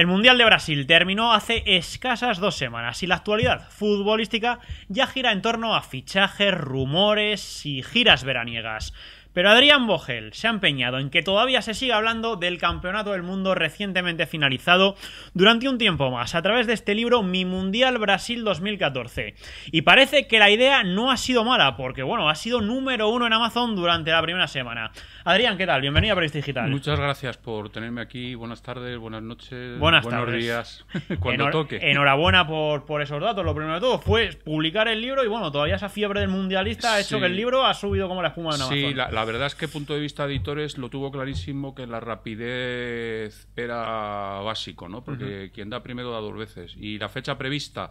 El Mundial de Brasil terminó hace escasas dos semanas y la actualidad futbolística ya gira en torno a fichajes, rumores y giras veraniegas. Pero Adrián Bogel se ha empeñado en que todavía se siga hablando del Campeonato del Mundo recientemente finalizado durante un tiempo más, a través de este libro Mi Mundial Brasil 2014. Y parece que la idea no ha sido mala, porque bueno, ha sido número uno en Amazon durante la primera semana. Adrián, ¿qué tal? Bienvenido a Paris Digital. Muchas gracias por tenerme aquí. Buenas tardes, buenas noches, buenas buenos días, cuando toque. Enhorabuena por, por esos datos. Lo primero de todo fue publicar el libro y bueno, todavía esa fiebre del mundialista ha hecho que el libro ha subido como la espuma de Amazon. Sí, la la verdad es que punto de vista de editores lo tuvo clarísimo que la rapidez era básico, ¿no? Porque quien da primero da dos veces. Y la fecha prevista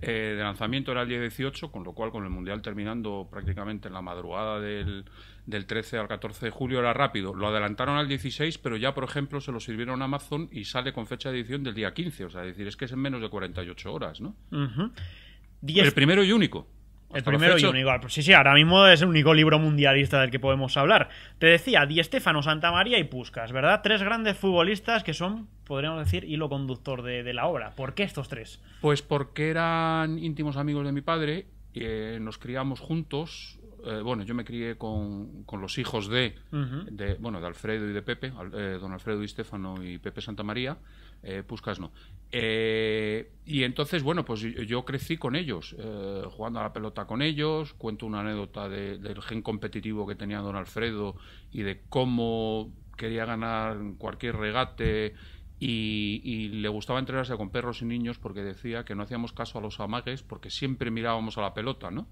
eh, de lanzamiento era el día 18, con lo cual con el Mundial terminando prácticamente en la madrugada del, 13 al 14 de julio era rápido. Lo adelantaron al 16, pero ya, por ejemplo, se lo sirvieron a Amazon y sale con fecha de edición del día 15. O sea, es decir, es que es en menos de 48 horas, ¿no? El primero y único. El primero y único. Sí, sí, ahora mismo es el único libro mundialista del que podemos hablar. Te decía, Di Estefano, Santa María y Puscas, ¿verdad? Tres grandes futbolistas que son, podríamos decir, hilo conductor de, la obra. ¿Por qué estos tres? Pues porque eran íntimos amigos de mi padre, y eh, nos criamos juntos, eh, bueno, yo me crié con, con los hijos de, bueno, de Alfredo y de Pepe, eh, don Alfredo y Estefano y Pepe Santa María, eh, no. Eh, y entonces, bueno, pues yo crecí con ellos, jugando a la pelota con ellos, cuento una anécdota del gen competitivo que tenía don Alfredo y de cómo quería ganar cualquier regate y, le gustaba entrenarse con perros y niños porque decía que no hacíamos caso a los amagues porque siempre mirábamos a la pelota, ¿no?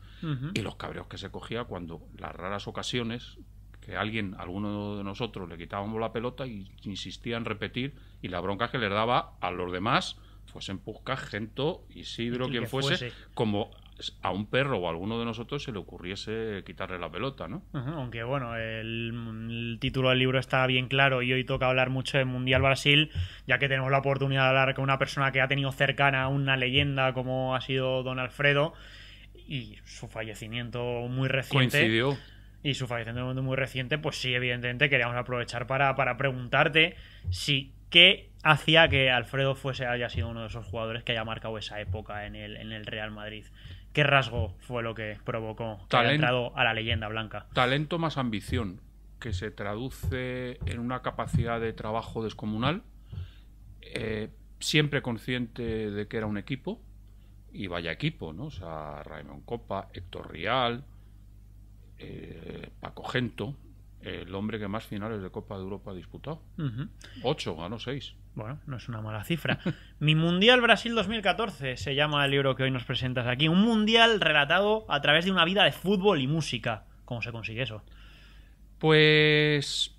Y los cabreos que se cogía cuando las raras ocasiones que alguien, alguno de nosotros, le quitábamos la pelota y insistía en repetir y la bronca que le daba a los demás, fuesen Pusca, Gento, Isidro, quien fuese, como a un perro o a alguno de nosotros se le ocurriese quitarle la pelota, ¿no? aunque bueno, el, título del libro está bien claro y hoy toca hablar mucho de Mundial Brasil, ya que tenemos la oportunidad de hablar con una persona que ha tenido cercana una leyenda como ha sido Don Alfredo y su fallecimiento muy reciente. Coincidió. Y su fallecimiento muy reciente, pues sí, evidentemente queríamos aprovechar para, preguntarte si qué hacía que Alfredo fuese haya sido uno de esos jugadores que haya marcado esa época en el, en el Real Madrid. ¿Qué rasgo fue lo que provocó que entrado a la leyenda blanca? Talento más ambición, que se traduce en una capacidad de trabajo descomunal, eh, siempre consciente de que era un equipo, y vaya equipo, ¿no? O sea, Raymond Copa, Héctor Rial, eh, Paco Gento, el hombre que más finales de Copa de Europa ha disputado. Ocho, ganó seis. Bueno, no es una mala cifra. Mi Mundial Brasil 2014 se llama el libro que hoy nos presentas aquí. Un mundial relatado a través de una vida de fútbol y música. ¿Cómo se consigue eso? Pues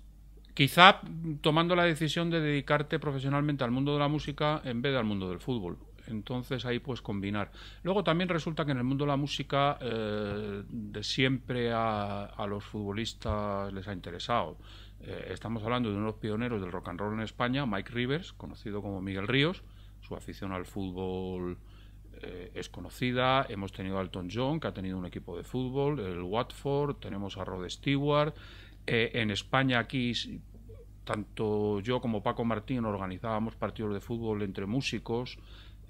quizá tomando la decisión de dedicarte profesionalmente al mundo de la música en vez del mundo del fútbol. Entonces ahí puedes combinar. Luego también resulta que en el mundo de la música eh, de siempre a, los futbolistas les ha interesado. Eh, estamos hablando de unos pioneros del rock and roll en España, Mike Rivers, conocido como Miguel Ríos. Su afición al fútbol eh, es conocida. Hemos tenido a Alton John, que ha tenido un equipo de fútbol, el Watford, tenemos a Rod Stewart. Eh, en España aquí tanto yo como Paco Martín organizábamos partidos de fútbol entre músicos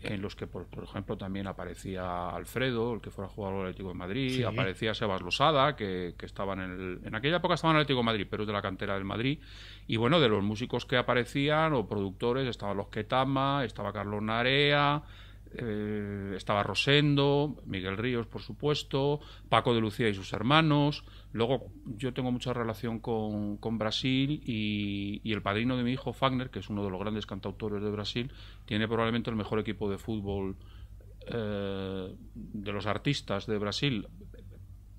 en los que, por, ejemplo, también aparecía Alfredo, el que fuera jugador del Atlético de Madrid, aparecía Sebas Losada, que, que estaban en en aquella época estaban en el Atlético de Madrid, pero es de la cantera del Madrid, y bueno, de los músicos que aparecían o productores estaban los Ketama, estaba Carlos Narea, eh, estaba Rosendo, Miguel Ríos, por supuesto, Paco de Lucía y sus hermanos. Luego yo tengo mucha relación con, Brasil y, el padrino de mi hijo, Fagner, que es uno de los grandes cantautores de Brasil, tiene probablemente el mejor equipo de fútbol eh, de los artistas de Brasil.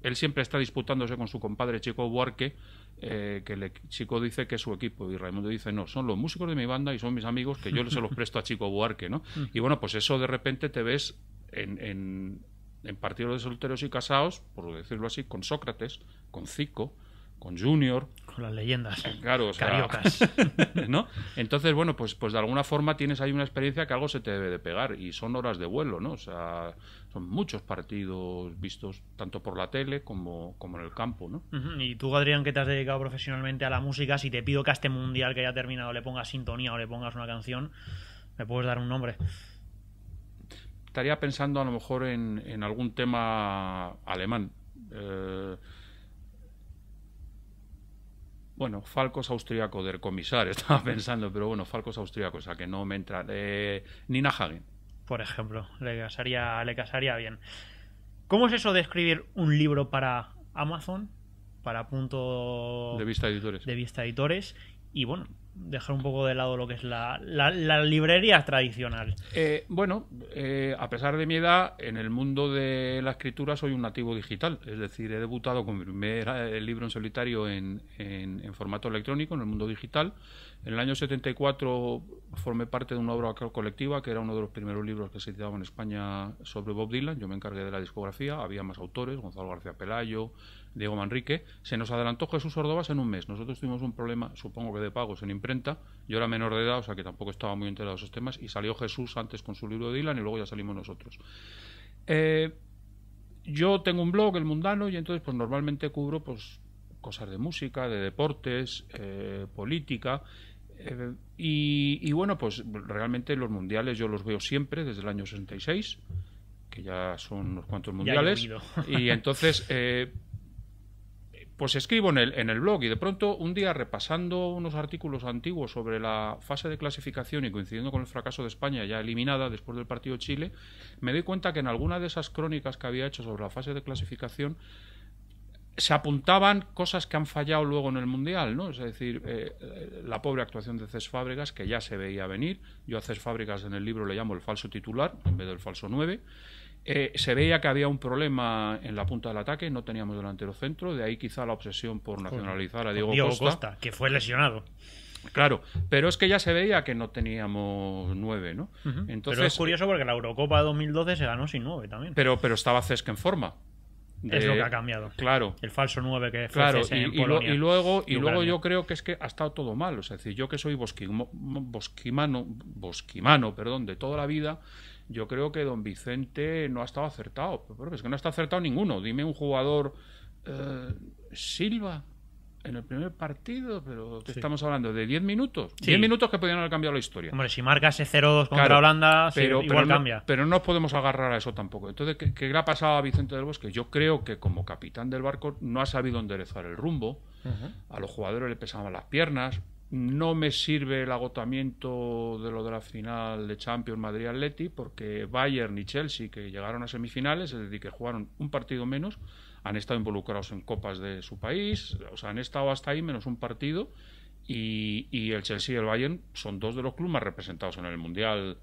Él siempre está disputándose con su compadre Chico Buarque eh, que el chico dice que es su equipo y Raimundo dice, no, son los músicos de mi banda y son mis amigos que yo les los presto a Chico Buarque, ¿no? Mm. Y bueno, pues eso de repente te ves en, en, en partidos de solteros y casados, por decirlo así, con Sócrates, con Zico, con Junior, las leyendas. Cariocas. ¿no? Entonces, bueno, pues, pues de alguna forma tienes ahí una experiencia que algo se te debe de pegar y son horas de vuelo, ¿no? O sea, son muchos partidos vistos tanto por la tele como, como en el campo, ¿no? Y tú, Adrián, que te has dedicado profesionalmente a la música, si te pido que a este mundial que haya terminado le pongas sintonía o le pongas una canción, ¿me puedes dar un nombre? Estaría pensando a lo mejor en, en algún tema alemán. Eh, bueno, Falcos austriaco del comisar estaba pensando, pero bueno, Falcos austriaco, o sea que no me entra. Eh, Nina Hagen. Por ejemplo, le casaría, le casaría bien. ¿Cómo es eso de escribir un libro para Amazon? Para punto. De vista editores. De vista editores. Y bueno, dejar un poco de lado lo que es la, librería tradicional. Eh, bueno, eh, a pesar de mi edad, en el mundo de la escritura soy un nativo digital, es decir, he debutado con mi primer eh, libro en solitario en, formato electrónico, en el mundo digital. En el año 74 formé parte de una obra colectiva que era uno de los primeros libros que se editaba en España sobre Bob Dylan. Yo me encargué de la discografía, había más autores, Gonzalo García Pelayo, Diego Manrique, se nos adelantó Jesús Ordovas en un mes. Nosotros tuvimos un problema, supongo que de pagos en imprenta. Yo era menor de edad, o sea que tampoco estaba muy enterado de esos temas, y salió Jesús antes con su libro de Dylan y luego ya salimos nosotros. Eh, yo tengo un blog, El Mundano, y entonces pues normalmente cubro pues cosas de música, de deportes, eh, política. Eh, y, bueno, pues realmente los mundiales yo los veo siempre desde el año 66, que ya son unos cuantos mundiales. Y entonces, pues escribo en el, en el blog y de pronto un día repasando unos artículos antiguos sobre la fase de clasificación y coincidiendo con el fracaso de España ya eliminada después del partido Chile, me doy cuenta que en alguna de esas crónicas que había hecho sobre la fase de clasificación se apuntaban cosas que han fallado luego en el Mundial, ¿no? Es decir, eh, eh, la pobre actuación de Cés Fábregas, que ya se veía venir. Yo a Cés en el libro le llamo el falso titular en vez del falso nueve eh, se veía que había un problema en la punta del ataque, no teníamos delantero centro, de ahí quizá la obsesión por nacionalizar a Diego, Costa. que fue lesionado. Claro, pero es que ya se veía que no teníamos nueve, ¿no? Entonces, pero es curioso porque la Eurocopa 2012 se ganó sin nueve también. Pero, pero estaba Cesc en forma. es lo que ha cambiado. Claro. El falso nueve que fue claro, y, luego, y luego yo creo que es que ha estado todo mal. Es decir, yo que soy bosquimano, bosquimano, bosquimano perdón, de toda la vida, yo creo que don Vicente no ha estado acertado. es que no está acertado ninguno. Dime un jugador eh, Silva en el primer partido, pero estamos hablando de 10 minutos. 10 minutos que podrían haber cambiado la historia. Hombre, si marcas ese 0-2 contra Holanda, pero, igual cambia. No, pero no nos podemos agarrar a eso tampoco. Entonces, ¿qué, le ha pasado a Vicente del Bosque? Yo creo que como capitán del barco no ha sabido enderezar el rumbo. A los jugadores le pesaban las piernas. No me sirve el agotamiento de lo de la final de Champions Madrid-Atleti porque Bayern y Chelsea, que llegaron a semifinales, es decir, que jugaron un partido menos, han estado involucrados en copas de su país, o sea, han estado hasta ahí menos un partido y, el Chelsea y el Bayern son dos de los clubes más representados en el Mundial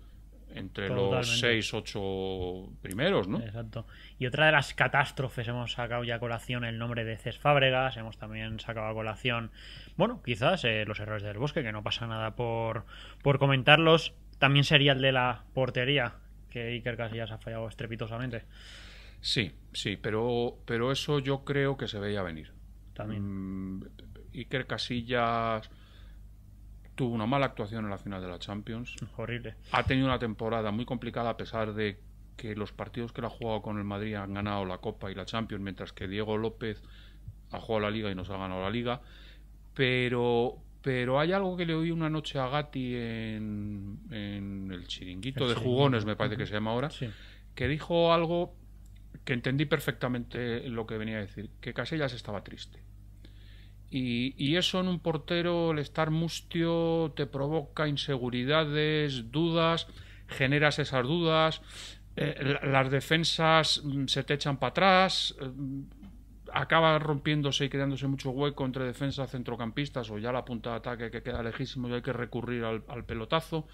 entre los seis, ocho primeros, ¿no? Exacto. Y otra de las catástrofes, hemos sacado ya a colación el nombre de Cés Fábregas, hemos también sacado a colación bueno, quizás eh, los errores del bosque, que no pasa nada por, por comentarlos. También sería el de la portería, que Iker Casillas ha fallado estrepitosamente. Sí, sí, pero, pero eso yo creo que se veía venir. También. Mm, Iker Casillas tuvo una mala actuación en la final de la Champions. Horrible. Ha tenido una temporada muy complicada a pesar de que los partidos que él ha jugado con el Madrid han ganado la Copa y la Champions, mientras que Diego López ha jugado la Liga y nos ha ganado la Liga pero, pero hay algo que le oí una noche a Gatti en, en el chiringuito de jugones, me parece que se llama ahora, que dijo algo que entendí perfectamente lo que venía a decir, que Casellas estaba triste. Y, eso en un portero, el estar mustio, te provoca inseguridades, dudas, generas esas dudas, eh, las defensas mm, se te echan para atrás, mm, acaba rompiéndose y creándose mucho hueco entre defensa, centrocampistas o ya la punta de ataque que queda lejísimo y hay que recurrir al, pelotazo.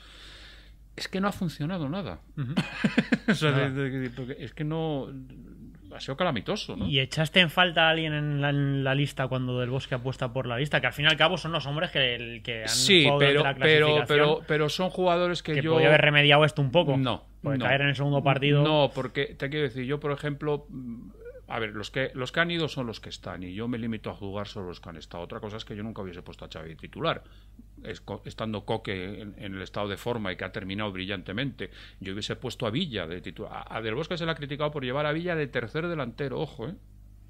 Es que no ha funcionado nada. es que no. Ha sido calamitoso. ¿no? ¿Y echaste en falta a alguien en la, lista cuando Del Bosque apuesta por la lista? Que al fin y al cabo son los hombres que, que han sí, jugado pero, la clasificación, pero, pero, pero son jugadores que, que yo. Podría haber remediado esto un poco. No. caer en el segundo partido. No, porque te quiero decir, yo, por ejemplo a ver, los que, los que han ido son los que están y yo me limito a jugar sobre los que han estado. Otra cosa es que yo nunca hubiese puesto a Xavi titular, estando Coque en, el estado de forma y que ha terminado brillantemente. Yo hubiese puesto a Villa de titular. A, Del Bosque se le ha criticado por llevar a Villa de tercer delantero, ojo, ¿eh?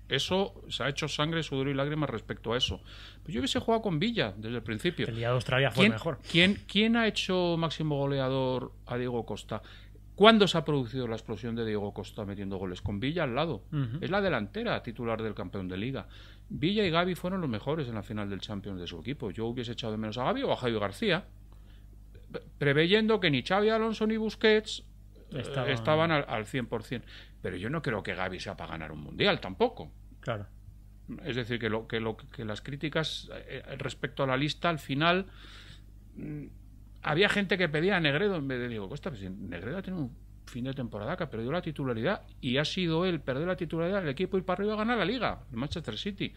Eso se ha hecho sangre, sudor y lágrimas respecto a eso. Pero pues yo hubiese jugado con Villa desde el principio. El día Australia fue mejor. ¿Quién ha hecho máximo goleador a Diego Costa? ¿Cuándo se ha producido la explosión de Diego Costa metiendo goles? Con Villa al lado. Es la delantera titular del campeón de liga. Villa y Gaby fueron los mejores en la final del Champions de su equipo. Yo hubiese echado de menos a Gaby o a Javi García, preveyendo que ni Xavi Alonso ni Busquets eh, estaban, al, 100%. Pero yo no creo que Gaby sea para ganar un mundial tampoco. Claro. Es decir, que, lo, que las críticas eh, respecto a la lista al final mm, había gente que pedía a Negredo en digo, Costa, pues, Negredo ha tenido un fin de temporada que ha perdido la titularidad y ha sido él perder la titularidad El equipo y para arriba a ganar la liga, el Manchester City.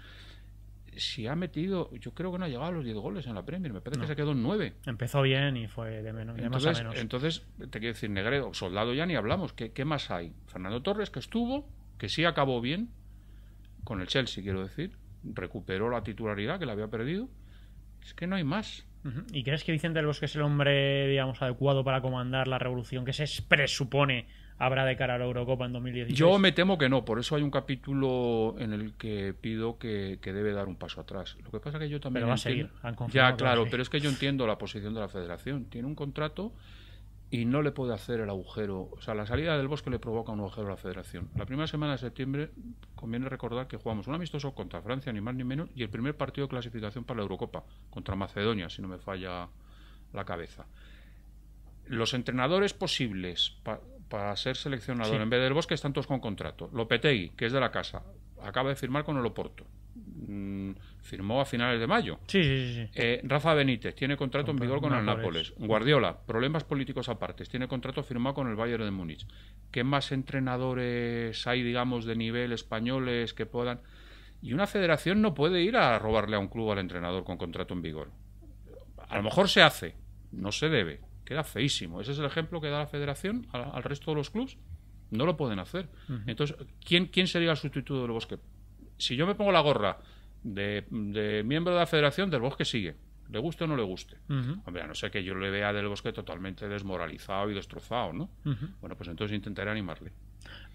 Si ha metido, yo creo que no ha llegado a los 10 goles en la Premier, me parece que se quedó en 9. Empezó bien y fue de, menos, entonces, Entonces, te quiero decir, Negredo, soldado ya ni hablamos, ¿qué, ¿qué más hay? Fernando Torres, que estuvo, que sí acabó bien, con el Chelsea quiero decir, recuperó la titularidad que la había perdido. Es que no hay más. ¿Y crees que Vicente del Bosque es el hombre, digamos, adecuado para comandar la revolución que se presupone habrá de cara a la Eurocopa en 2016? Yo me temo que no, por eso hay un capítulo en el que pido que, que debe dar un paso atrás. Lo que pasa es que yo también... va a seguir, Ya, claro, pero es que yo entiendo la posición de la federación. Tiene un contrato y no le puede hacer el agujero. O sea, la salida del bosque le provoca un agujero a la federación. La primera semana de septiembre conviene recordar que jugamos un amistoso contra Francia, ni más ni menos, y el primer partido de clasificación para la Eurocopa, contra Macedonia, si no me falla la cabeza. Los entrenadores posibles para ser seleccionador en vez del bosque están todos con contrato. Lopetegui, que es de la casa, acaba de firmar con el Oporto. Mm, firmó a finales de mayo. Sí, eh, Rafa Benítez tiene contrato en vigor con el Nápoles. Guardiola, problemas políticos aparte, tiene contrato firmado con el Bayern de Múnich. ¿Qué más entrenadores hay, digamos, de nivel españoles que puedan? Y una federación no puede ir a robarle a un club al entrenador con contrato en vigor. A lo mejor se hace, no se debe, queda feísimo. Ese es el ejemplo que da la federación al, resto de los clubes. No lo pueden hacer. Entonces, ¿quién, ¿quién sería el sustituto del Bosque? si yo me pongo la gorra de, miembro de la federación, del bosque sigue le guste o no le guste. Hombre, a no sé que yo le vea del bosque totalmente desmoralizado y destrozado, ¿no? Bueno, pues entonces intentaré animarle.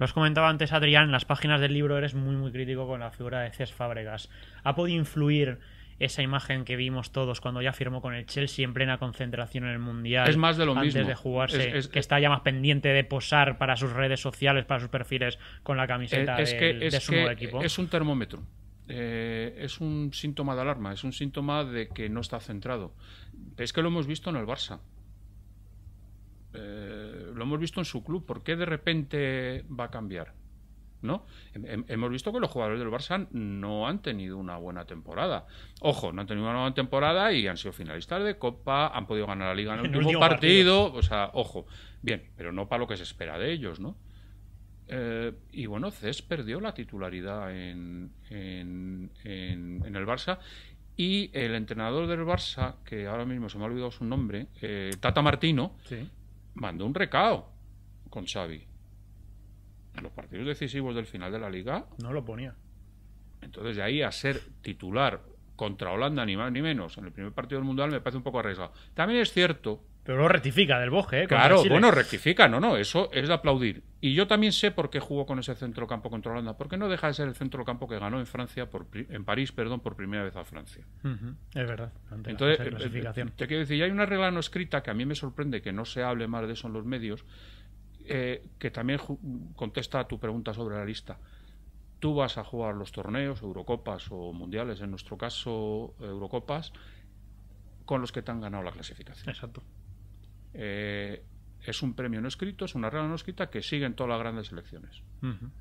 Lo comentaba antes, Adrián, en las páginas del libro eres muy, muy crítico con la figura de Cés Fábregas. ¿Ha podido influir esa imagen que vimos todos cuando ya firmó con el Chelsea en plena concentración en el Mundial. Es más de lo antes mismo. de jugarse, es, que está ya más pendiente de posar para sus redes sociales, para sus perfiles con la camiseta eh, de su nuevo equipo. Es un termómetro. Eh, es un síntoma de alarma, es un síntoma de que no está centrado. Es que lo hemos visto en el Barça. Eh, lo hemos visto en su club. ¿Por qué de repente va a cambiar? ¿no? Hemos visto que los jugadores del Barça no han tenido una buena temporada. Ojo, no han tenido una buena temporada y han sido finalistas de Copa, han podido ganar la Liga en el, último, partido, o sea, ojo. Bien, pero no para lo que se espera de ellos, ¿no? Eh, y bueno, Cés perdió la titularidad en, en, el Barça y el entrenador del Barça, que ahora mismo se me ha olvidado su nombre, eh, Tata Martino, mandó un recao con Xavi en los partidos decisivos del final de la liga. No lo ponía. Entonces, de ahí a ser titular contra Holanda, ni más ni menos, en el primer partido del Mundial, me parece un poco arriesgado. También es cierto. Pero lo rectifica del Boje, ¿eh? Claro, bueno, rectifica, no, no, eso es de aplaudir. Y yo también sé por qué jugó con ese centro campo contra Holanda, porque no deja de ser el centro campo que ganó en Francia, en París, perdón, por primera vez a Francia. Es verdad. Entonces, eh, eh, te quiero decir, hay una regla no escrita que a mí me sorprende que no se hable más de eso en los medios, eh, que también contesta a tu pregunta sobre la lista. Tú vas a jugar los torneos, Eurocopas o Mundiales, en nuestro caso Eurocopas, con los que te han ganado la clasificación. Exacto. Eh, es un premio no escrito, es una regla no escrita que siguen todas las grandes selecciones.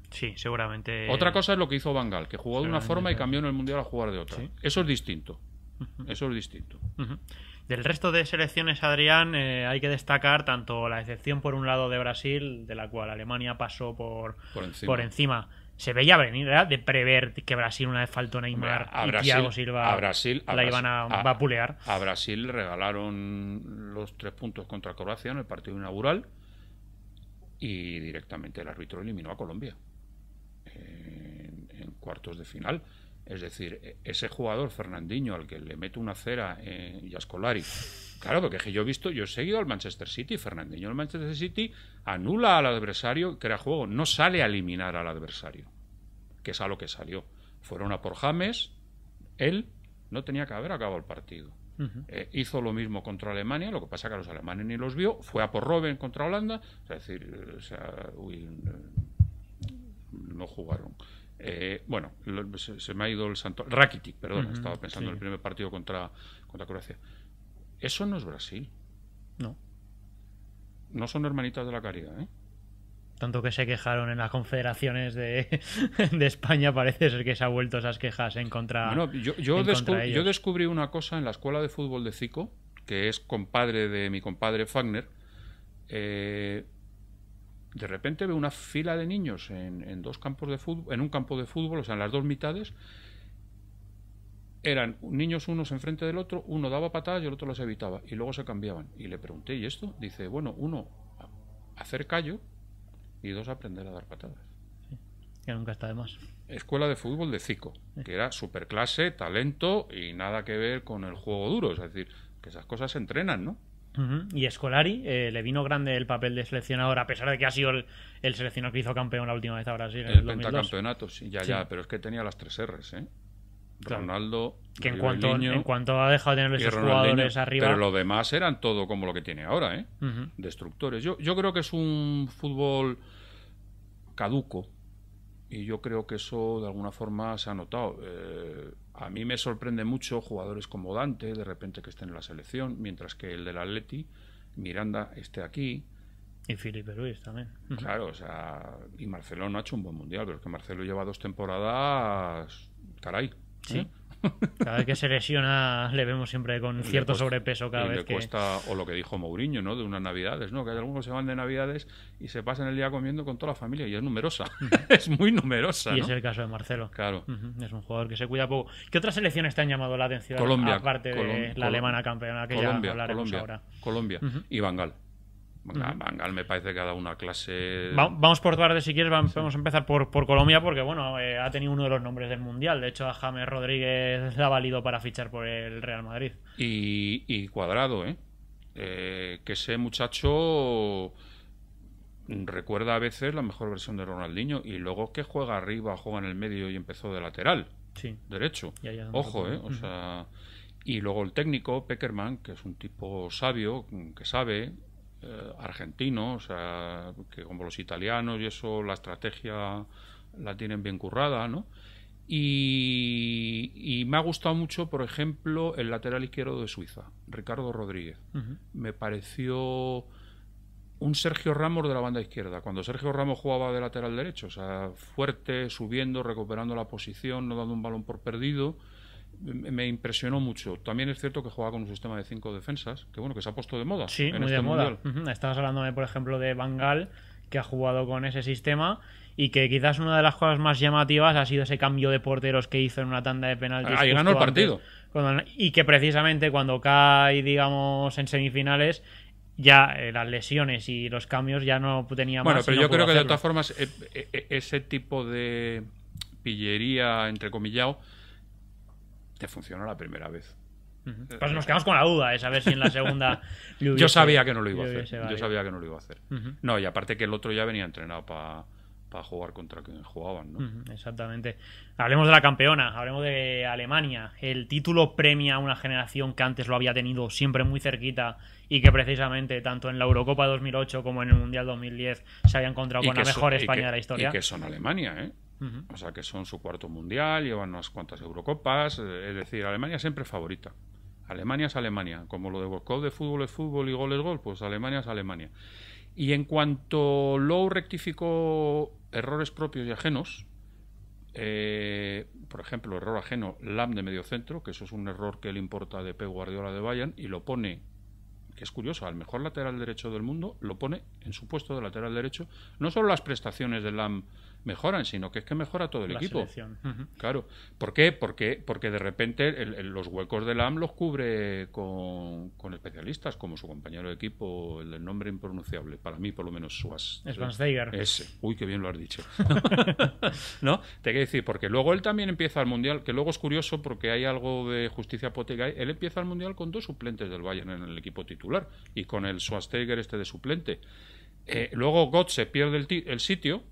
Sí, seguramente. Otra cosa es lo que hizo Bangal, que jugó de una forma y cambió en el mundial a jugar de otra. Eso es distinto. Eso es distinto. Del resto de selecciones, Adrián, eh, hay que destacar tanto la excepción por un lado de Brasil, de la cual Alemania pasó por, por, encima. Se veía venir, De prever que Brasil, una vez faltó Neymar y Silva, a Brasil, la iban a, a A Brasil regalaron los tres puntos contra Croacia en el partido inaugural y directamente el árbitro eliminó a Colombia eh, en cuartos de final. Es decir, e, ese jugador, Fernandinho, al que le meto una cera en eh, Yascolari. Claro, porque que yo he visto, yo he seguido al Manchester City, Fernandinho al Manchester City anula al adversario, crea juego, no sale a eliminar al adversario, que es a lo que salió. Fueron a por James, él no tenía que haber acabado el partido. Eh, hizo lo mismo contra Alemania, lo que pasa que a los alemanes ni los vio, fue a por Robben contra Holanda, es decir, eh, no jugaron. Eh, bueno, se, me ha ido el santo. Rakitic, perdón, estaba pensando en el primer partido contra, contra Croacia. Eso no es Brasil. No. No son hermanitas de la caridad, ¿eh? Tanto que se quejaron en las confederaciones de, España, parece ser que se ha vuelto esas quejas en contra. yo, yo, descubrí una cosa en la escuela de fútbol de Cico, que es compadre de mi compadre Fagner. Eh, de repente veo una fila de niños en, dos campos de fútbol, en un campo de fútbol, o sea, en las dos mitades, eran niños unos enfrente del otro, uno daba patadas y el otro las evitaba, y luego se cambiaban. Y le pregunté, ¿y esto? Dice, bueno, uno hacer callo y dos aprender a dar patadas. que nunca está de más. Escuela de fútbol de Cico, que era superclase, talento y nada que ver con el juego duro, es decir, que esas cosas se entrenan, ¿no? Y Scolari eh, le vino grande el papel de seleccionador, a pesar de que ha sido el, seleccionador que hizo campeón la última vez a Brasil. En el, el 2002. pentacampeonato, sí, ya, ya, pero es que tenía las tres R's, ¿eh? Ronaldo, que en cuanto, en cuanto, ha dejado de tener esos jugadores arriba. Pero los demás eran todo como lo que tiene ahora, ¿eh? Destructores. Yo, yo creo que es un fútbol caduco y yo creo que eso de alguna forma se ha notado. Eh, a mí me sorprende mucho jugadores como Dante, de repente que estén en la selección, mientras que el del Atleti, Miranda, esté aquí. Y Felipe Ruiz también. Claro, o sea, y Marcelo no ha hecho un buen mundial, pero es que Marcelo lleva dos temporadas, caray. Sí. ¿eh? Cada vez que se lesiona le vemos siempre con cierto sobrepeso cada vez que... Cuesta, o lo que dijo Mourinho, ¿no? De unas navidades, ¿no? Que hay algunos que se van de navidades y se pasan el día comiendo con toda la familia y es numerosa. es muy numerosa, Y es el caso de Marcelo. Claro. Es un jugador que se cuida poco. ¿Qué otras selecciones te han llamado la atención? Colombia. Aparte de la alemana campeona que Colombia, ya hablaremos Colombia, ahora. Colombia. Y Bangal. Bangal me parece que una clase. vamos por Duarte si quieres, vamos, a empezar por, Colombia porque bueno, eh, ha tenido uno de los nombres del mundial. De hecho, a James Rodríguez ha valido para fichar por el Real Madrid. Y, cuadrado, ¿eh? ¿eh? Que ese muchacho recuerda a veces la mejor versión de Ronaldinho y luego que juega arriba, juega en el medio y empezó de lateral. Sí. Derecho. Ojo, ¿eh? Y luego el técnico, Peckerman, que es un tipo sabio, que sabe, eh, argentino o sea, que como los italianos y eso, la estrategia la tienen bien currada, ¿no? Y, me ha gustado mucho, por ejemplo, el lateral izquierdo de Suiza, Ricardo Rodríguez. Me pareció un Sergio Ramos de la banda izquierda. Cuando Sergio Ramos jugaba de lateral derecho, o sea, fuerte, subiendo, recuperando la posición, no dando un balón por perdido me impresionó mucho. También es cierto que juega con un sistema de cinco defensas, que bueno, que se ha puesto de moda. Sí, muy este de moda. Estabas por ejemplo, de Bangal, que ha jugado con ese sistema y que quizás una de las cosas más llamativas ha sido ese cambio de porteros que hizo en una tanda de penaltis. Ahí ganó el partido. y que precisamente cuando cae, digamos, en semifinales, ya eh, las lesiones y los cambios ya no tenía más. Bueno, pero yo creo que de todas formas, e, e, e, ese tipo de pillería, entre comillas te funcionó la primera vez. Eh, pues nos eh, quedamos con la duda de eh, saber si en la segunda. yo sabía que no lo iba a hacer. Yo sabía que no lo iba a hacer. No, y aparte que el otro ya venía entrenado para jugar contra quien jugaban, ¿no? exactamente. Hablemos de la campeona, hablemos de Alemania. El título premia a una generación que antes lo había tenido siempre muy cerquita y que precisamente tanto en la Eurocopa 2008 como en el Mundial 2010 se había encontrado con la mejor España de la historia. Y que son Alemania, ¿eh? O sea que son su cuarto mundial, llevan unas cuantas Eurocopas, eh, es decir, Alemania siempre favorita. Alemania es Alemania, como lo de World de fútbol es fútbol y gol es gol, pues Alemania es Alemania. Y en cuanto Lowe rectificó errores propios y ajenos, eh, por ejemplo, error ajeno, Lam de medio centro que eso es un error que le importa de Pep Guardiola de Bayern, y lo pone, que es curioso, al mejor lateral derecho del mundo, lo pone en su puesto de lateral derecho. No solo las prestaciones de Lam mejoran, sino que es que mejora todo el equipo. Claro. ¿Por qué? Porque, porque de repente los huecos del AM los cubre con, especialistas, como su compañero de equipo, el, nombre impronunciable, para mí por lo menos Suas. Uy, qué bien lo has dicho. ¿No? Te quiero decir, porque luego él también empieza al Mundial, que luego es curioso porque hay algo de justicia apoteca Él empieza al Mundial con dos suplentes del Bayern en el equipo titular y con el Suas este de suplente. Eh, luego Gott se pierde el sitio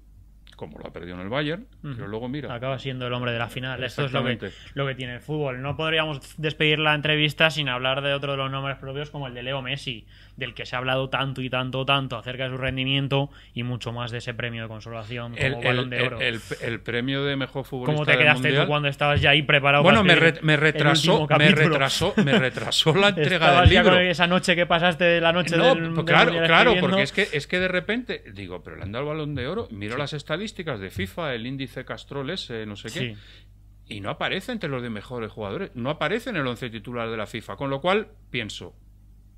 como lo ha perdido en el Bayern, pero luego mira. Acaba siendo el hombre de la final. Esto es lo que, lo que tiene el fútbol. No podríamos despedir la entrevista sin hablar de otro de los nombres propios como el de Leo Messi del que se ha hablado tanto y tanto, tanto acerca de su rendimiento y mucho más de ese premio de consolación como el, balón de oro. El, premio de mejor futbolista. ¿Cómo te quedaste tú cuando estabas ya ahí preparado? Bueno, para me, me, retrasó, me retrasó, me retrasó la entrega del libro. esa noche que pasaste la noche no, pues claro, claro, porque es que es que de repente digo, pero le han dado el balón de oro, miro las estadísticas de FIFA, el índice Castrol no sé qué. y no aparece entre los de mejores jugadores, no aparece en el once titular de la FIFA, con lo cual pienso,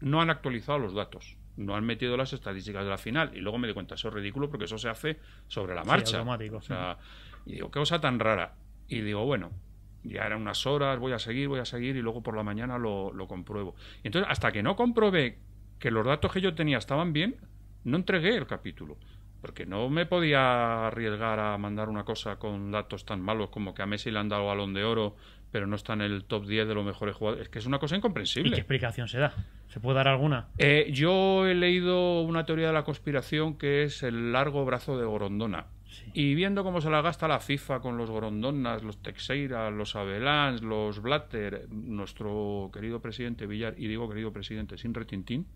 no han actualizado los datos, no han metido las estadísticas de la final. Y luego me di cuenta, eso es ridículo porque eso se hace sobre la marcha. O sea, y digo, qué cosa tan rara. Y digo, bueno, ya eran unas horas, voy a seguir, voy a seguir y luego por la mañana lo, compruebo. Y entonces, hasta que no comprobé... que los datos que yo tenía estaban bien, no entregué el capítulo. Porque no me podía arriesgar a mandar una cosa con datos tan malos como que a Messi le han dado balón de oro pero no está en el top 10 de los mejores jugadores. Es que es una cosa incomprensible. ¿Y qué explicación se da? ¿Se puede dar alguna? Eh, yo he leído una teoría de la conspiración que es el largo brazo de Gorondona. Y viendo cómo se la gasta la FIFA con los Gorondonas, los Texeiras, los Avelans, los Blatter, nuestro querido presidente Villar, y digo querido presidente sin retintín,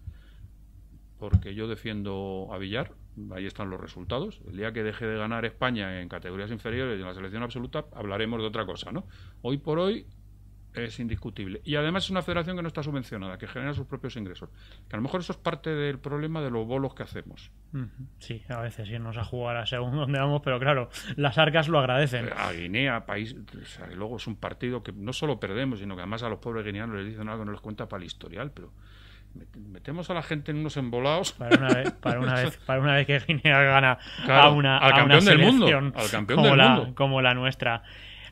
porque yo defiendo a Villar, ahí están los resultados. El día que deje de ganar España en categorías inferiores y en la selección absoluta, hablaremos de otra cosa, ¿no? Hoy por hoy es indiscutible. Y además es una federación que no está subvencionada, que genera sus propios ingresos. Que a lo mejor eso es parte del problema de los bolos que hacemos. Sí, a veces irnos a jugar a según donde vamos, pero claro, las arcas lo agradecen. A Guinea, país, luego es un partido que no solo perdemos, sino que además a los pobres guineanos les dicen algo que no les cuenta para el historial, pero metemos a la gente en unos embolados. Para una vez, para una vez, para una vez que Guinea gana a una, al campeón del mundo. como la nuestra.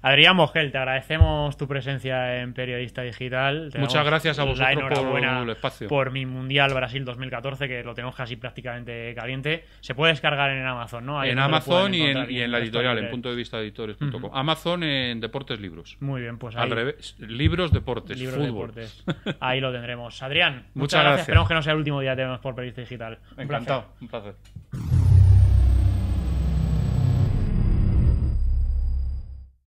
Adrián Mogel, te agradecemos tu presencia en Periodista Digital. Muchas gracias a vosotros por Por mi Mundial Brasil 2014, que lo tenemos casi prácticamente caliente. Se puede descargar en Amazon, ¿no? en Amazon y en, la editorial, en punto de vista Amazon en Deportes Libros. Muy bien, pues Al revés, libros, deportes, libros, Deportes. Ahí lo tendremos. Adrián, muchas, gracias. que no sea el último día que tenemos por Periodista Digital. Un un placer.